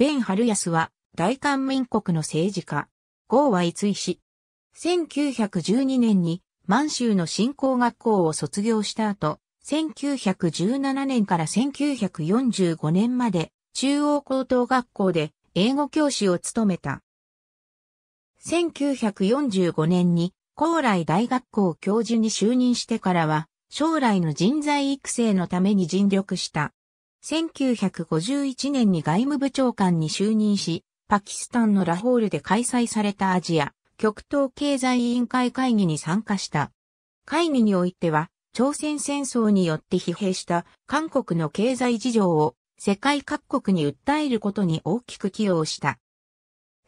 ベン・ハルヤスは、大韓民国の政治家。郷は逸医師。1912年に、満州の振興学校を卒業した後、1917年から1945年まで、中央高等学校で英語教師を務めた。1945年に高麗大学校教授に就任してからは、将来の人材育成のために尽力した。1951年に外務部長官に就任し、パキスタンのラホールで開催されたアジア極東経済委員会会議に参加した。会議においては、朝鮮戦争によって疲弊した韓国の経済事情を世界各国に訴えることに大きく寄与した。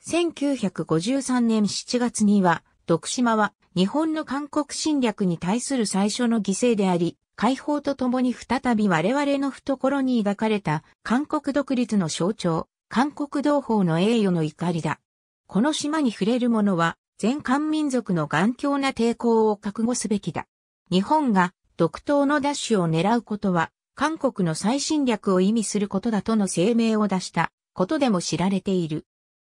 1953年7月には、徳島は日本の韓国侵略に対する最初の犠牲であり、解放とともに再び我々の懐に抱かれた韓国独立の象徴、韓国同胞の栄誉の怒りだ。この島に触れる者は、全漢民族の頑強な抵抗を覚悟すべきだ。日本が独島の奪取を狙うことは、韓国の再侵略を意味することだとの声明を出したことでも知られている。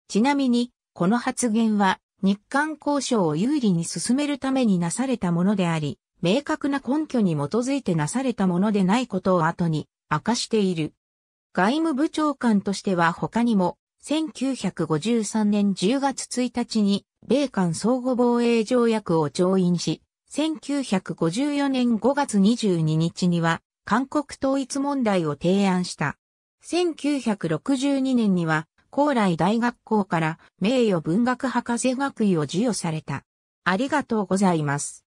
ちなみに、この発言は、日韓交渉を有利に進めるためになされたものであり、明確な根拠に基づいてなされたものでないことを後に明かしている。外務部長官としては他にも、1953年10月1日に米韓相互防衛条約を調印し、1954年5月22日には韓国統一問題を提案した。1962年には高麗大学校から名誉文学博士学位を授与された。ありがとうございます。